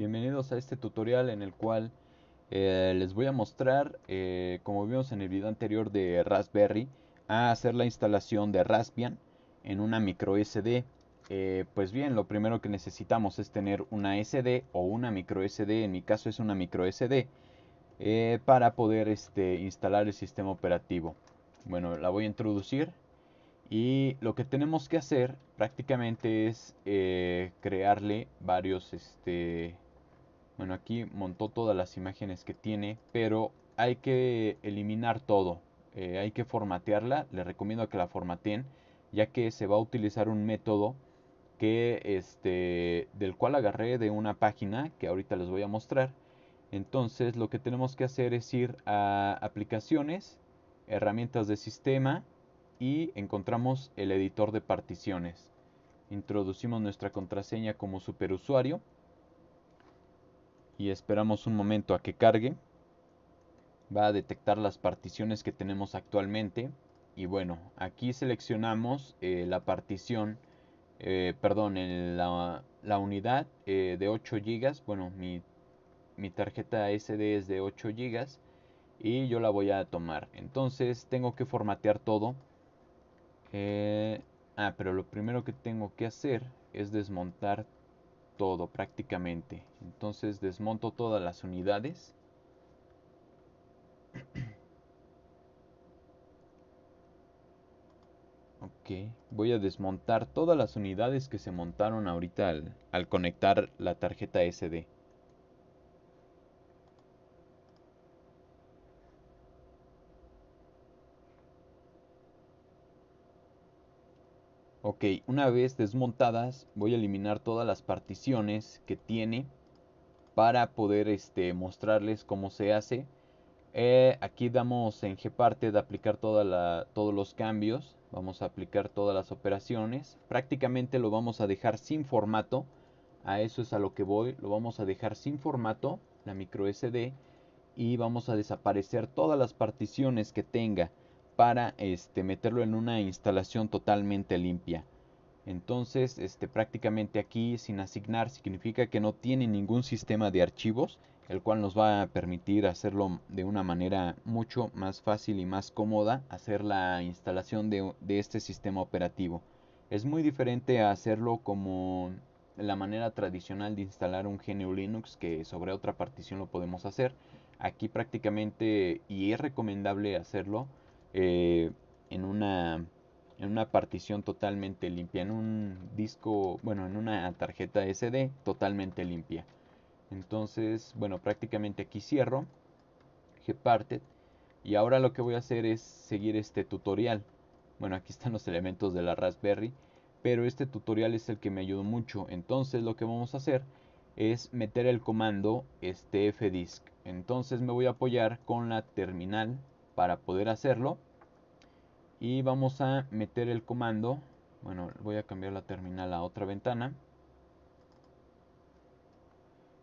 Bienvenidos a este tutorial en el cual eh, les voy a mostrar, eh, como vimos en el video anterior de Raspberry, a hacer la instalación de Raspbian en una micro SD. Eh, pues bien, lo primero que necesitamos es tener una SD o una micro SD, en mi caso es una micro SD, para poder este, instalar el sistema operativo. Bueno, la voy a introducir y lo que tenemos que hacer prácticamente es crearle varios este, bueno, aquí montó todas las imágenes que tiene, pero hay que eliminar todo. Eh, hay que formatearla, les recomiendo que la formateen, ya que se va a utilizar un método que este del cual agarré de una página que ahorita les voy a mostrar. Entonces, lo que tenemos que hacer es ir a aplicaciones, herramientas de sistema y encontramos el editor de particiones. Introducimos nuestra contraseña como superusuario y esperamos un momento a que cargue. Va a detectar las particiones que tenemos actualmente. Y bueno, aquí seleccionamos eh, la partición, eh, perdón, la, unidad eh, de 8 GB. Bueno, mi, mi tarjeta SD es de 8 GB y yo la voy a tomar. Entonces tengo que formatear todo. ah, pero lo primero que tengo que hacer es desmontar todo prácticamente. Entonces desmonto todas las unidades. ok, voy a desmontar todas las unidades que se montaron ahorita al, al conectar la tarjeta SD. Ok, una vez desmontadas, voy a eliminar todas las particiones que tiene para poder este, mostrarles cómo se hace. Eh, aquí damos en parte de aplicar toda todos los cambios. Vamos a aplicar todas las operaciones. Prácticamente lo vamos a dejar sin formato. A eso es a lo que voy. Lo vamos a dejar sin formato, la micro SD. Y vamos a desaparecer todas las particiones que tenga para este, meterlo en una instalación totalmente limpia. Entonces, este, prácticamente aquí sin asignar significa que no tiene ningún sistema de archivos, el cual nos va a permitir hacerlo de una manera mucho más fácil y más cómoda, hacer la instalación de, de este sistema operativo. Es muy diferente a hacerlo como la manera tradicional de instalar un GNU Linux que sobre otra partición lo podemos hacer. Aquí prácticamente, y es recomendable hacerlo, eh, en, una, en una partición totalmente limpia, en un disco, bueno, en una tarjeta SD totalmente limpia. Entonces, bueno, prácticamente aquí cierro Gparted y ahora lo que voy a hacer es seguir este tutorial. Bueno, aquí están los elementos de la Raspberry, pero este tutorial es el que me ayudó mucho. Entonces, lo que vamos a hacer es meter el comando este fdisk. Entonces, me voy a apoyar con la terminal para poder hacerlo. Y vamos a meter el comando. Bueno, voy a cambiar la terminal a otra ventana.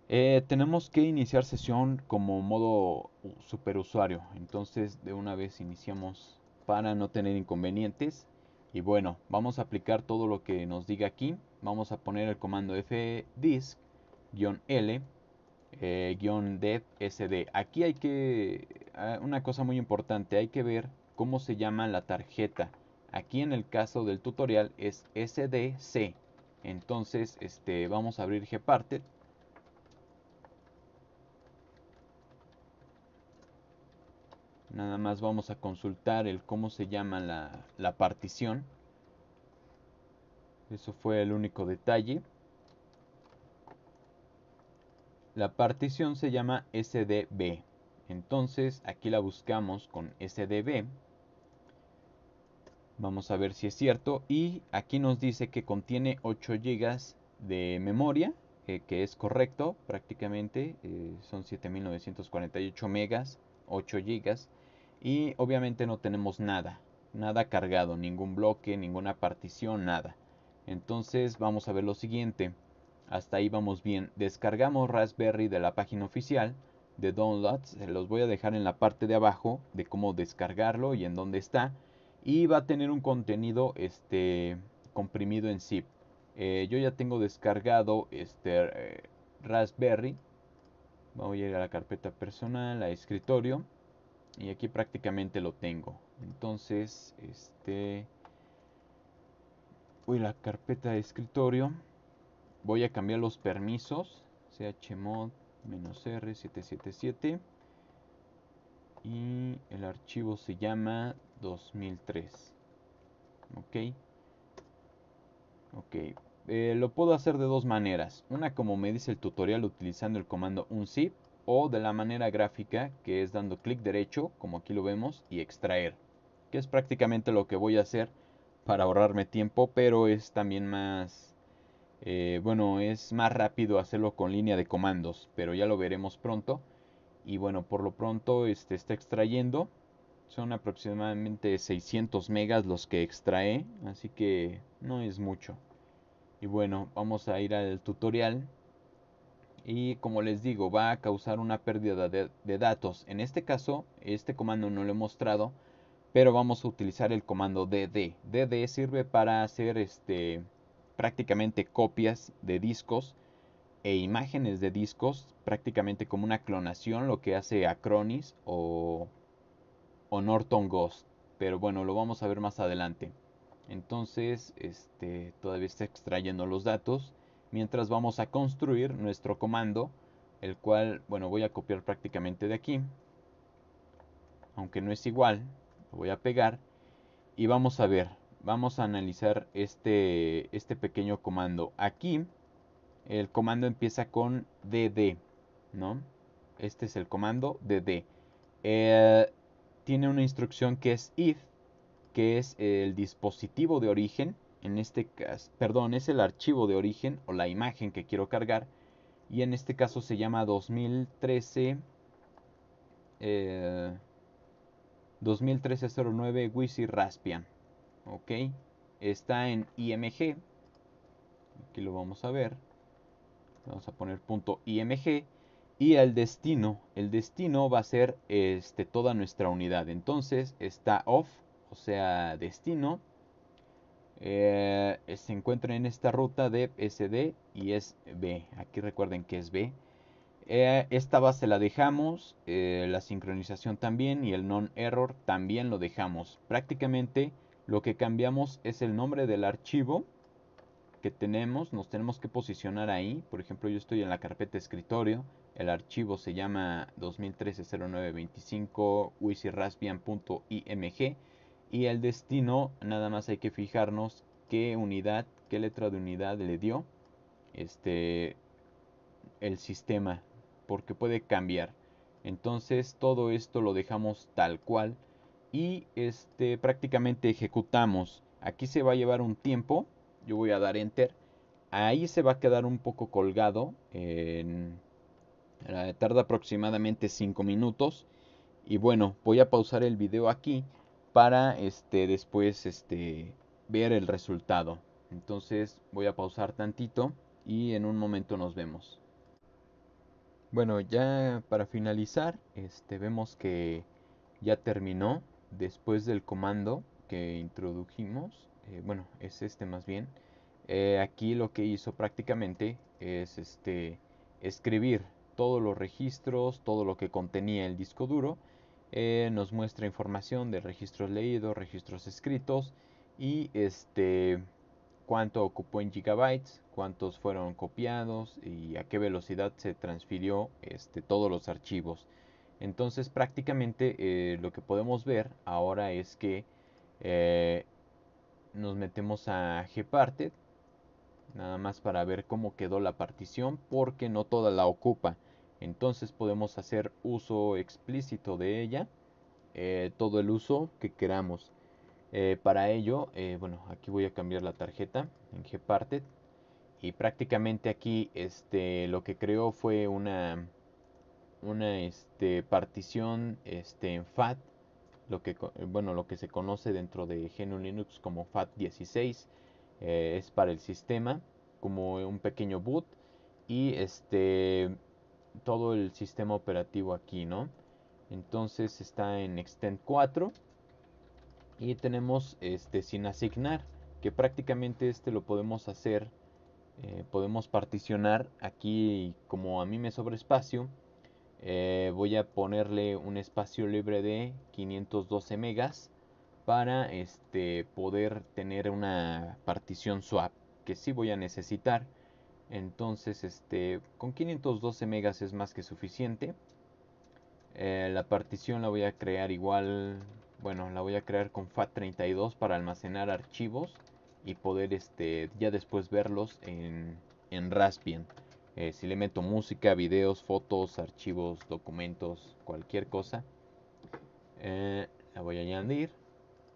Eh, tenemos que iniciar sesión como modo superusuario. Entonces de una vez iniciamos para no tener inconvenientes. Y bueno, vamos a aplicar todo lo que nos diga aquí. Vamos a poner el comando fdisk-l eh, guión dev sd. Aquí hay que, ah, una cosa muy importante, hay que ver cómo se llama la tarjeta. Aquí en el caso del tutorial es SDC. Entonces, este, vamos a abrir Gparted. Nada más vamos a consultar el cómo se llama la, la partición. Eso fue el único detalle. La partición se llama SDB. Entonces aquí la buscamos con SDB. Vamos a ver si es cierto. Y aquí nos dice que contiene 8 GB de memoria, eh, que es correcto prácticamente. Eh, son 7948 MB, 8 GB. Y obviamente no tenemos nada, nada cargado, ningún bloque, ninguna partición, nada. Entonces vamos a ver lo siguiente. Hasta ahí vamos bien. Descargamos Raspberry de la página oficial de Downloads. Se los voy a dejar en la parte de abajo de cómo descargarlo y en dónde está. Y va a tener un contenido este, comprimido en zip. Eh, yo ya tengo descargado este eh, Raspberry. Voy a ir a la carpeta personal, a escritorio. Y aquí prácticamente lo tengo. Entonces, este... Voy a la carpeta de escritorio voy a cambiar los permisos chmod-r777 y el archivo se llama 2003 ok ok eh, lo puedo hacer de dos maneras una como me dice el tutorial utilizando el comando unzip o de la manera gráfica que es dando clic derecho como aquí lo vemos y extraer que es prácticamente lo que voy a hacer para ahorrarme tiempo pero es también más eh, bueno, es más rápido hacerlo con línea de comandos, pero ya lo veremos pronto. Y bueno, por lo pronto este, está extrayendo. Son aproximadamente 600 megas los que extrae, así que no es mucho. Y bueno, vamos a ir al tutorial. Y como les digo, va a causar una pérdida de, de datos. En este caso, este comando no lo he mostrado, pero vamos a utilizar el comando dd. dd sirve para hacer este prácticamente copias de discos e imágenes de discos, prácticamente como una clonación, lo que hace Acronis o, o Norton Ghost. Pero bueno, lo vamos a ver más adelante. Entonces, este, todavía está extrayendo los datos. Mientras vamos a construir nuestro comando, el cual, bueno, voy a copiar prácticamente de aquí. Aunque no es igual, lo voy a pegar. Y vamos a ver, vamos a analizar este, este pequeño comando. Aquí el comando empieza con dd, ¿no? Este es el comando dd. Eh, tiene una instrucción que es if, que es el dispositivo de origen, en este caso, perdón, es el archivo de origen o la imagen que quiero cargar. Y en este caso se llama 2013 eh, 2013-09 raspian ok está en img aquí lo vamos a ver vamos a poner punto img y el destino el destino va a ser este toda nuestra unidad entonces está off o sea destino eh, se encuentra en esta ruta de sd y es b aquí recuerden que es b eh, esta base la dejamos, eh, la sincronización también y el non-error también lo dejamos. Prácticamente lo que cambiamos es el nombre del archivo que tenemos, nos tenemos que posicionar ahí. Por ejemplo, yo estoy en la carpeta escritorio, el archivo se llama 2013-0925 y el destino, nada más hay que fijarnos qué unidad, qué letra de unidad le dio este el sistema, porque puede cambiar. Entonces todo esto lo dejamos tal cual y este, prácticamente ejecutamos. Aquí se va a llevar un tiempo, yo voy a dar enter. Ahí se va a quedar un poco colgado, eh, tarda aproximadamente 5 minutos. Y bueno, voy a pausar el video aquí para este, después este, ver el resultado. Entonces voy a pausar tantito y en un momento nos vemos. Bueno, ya para finalizar, este, vemos que ya terminó después del comando que introdujimos, eh, bueno, es este más bien, eh, aquí lo que hizo prácticamente es este, escribir todos los registros, todo lo que contenía el disco duro, eh, nos muestra información de registros leídos, registros escritos y este, cuánto ocupó en gigabytes, cuántos fueron copiados y a qué velocidad se transfirió este, todos los archivos. Entonces prácticamente eh, lo que podemos ver ahora es que eh, nos metemos a Gparted. Nada más para ver cómo quedó la partición porque no toda la ocupa. Entonces podemos hacer uso explícito de ella. Eh, todo el uso que queramos. para ello, bueno, aquí voy a cambiar la tarjeta en Gparted. Y prácticamente aquí este, lo que creó fue una una este, partición este, en FAT, lo que, bueno, lo que se conoce dentro de GNU Linux como FAT16, eh, es para el sistema, como un pequeño boot y este, todo el sistema operativo aquí, ¿no? Entonces está en extend 4 y tenemos este sin asignar, que prácticamente este lo podemos hacer, eh, podemos particionar aquí como a mí me sobrespacio, eh, voy a ponerle un espacio libre de 512 megas para este, poder tener una partición swap que sí voy a necesitar. Entonces, este, con 512 megas es más que suficiente. Eh, la partición la voy a crear igual, bueno, la voy a crear con FAT32 para almacenar archivos y poder este, ya después verlos en, en Raspbian. Eh, si le meto música, videos, fotos, archivos, documentos, cualquier cosa, eh, la voy a añadir.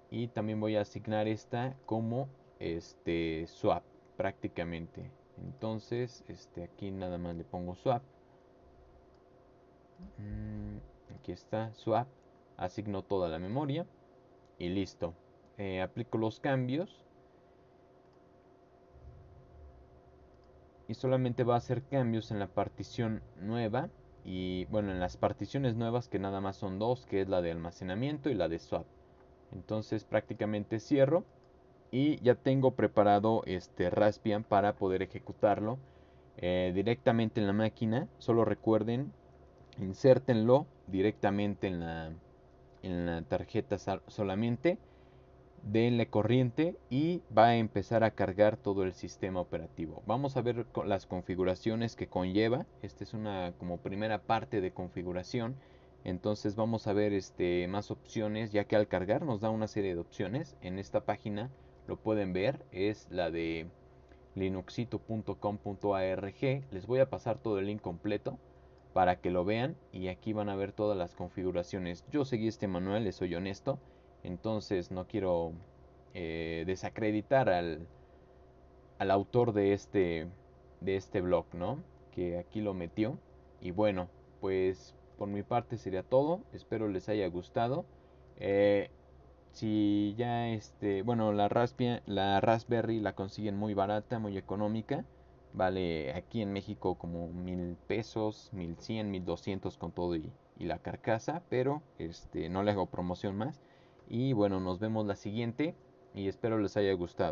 Y también voy a asignar esta como este swap prácticamente. Entonces, este aquí nada más le pongo swap. Mm, aquí está swap. Asigno toda la memoria y listo. Eh, aplico los cambios y solamente va a hacer cambios en la partición nueva y bueno en las particiones nuevas que nada más son dos que es la de almacenamiento y la de swap entonces prácticamente cierro y ya tengo preparado este Raspbian para poder ejecutarlo eh, directamente en la máquina solo recuerden insértenlo directamente en en la tarjeta solamente denle corriente y va a empezar a cargar todo el sistema operativo. Vamos a ver las configuraciones que conlleva. Esta es una como primera parte de configuración. Entonces vamos a ver este, más opciones, ya que al cargar nos da una serie de opciones. En esta página lo pueden ver, es la de linuxito.com.arg. Les voy a pasar todo el link completo para que lo vean y aquí van a ver todas las configuraciones. Yo seguí este manual, les soy honesto entonces no quiero eh, desacreditar al, al autor de este, de este blog, ¿no? Que aquí lo metió. Y bueno, pues por mi parte sería todo. Espero les haya gustado. Eh, si ya este, bueno, la, Raspia, la Raspberry la consiguen muy barata, muy económica. Vale aquí en México como mil pesos, mil cien, mil doscientos con todo y, y la carcasa. Pero este, no le hago promoción más. Y bueno, nos vemos la siguiente y espero les haya gustado.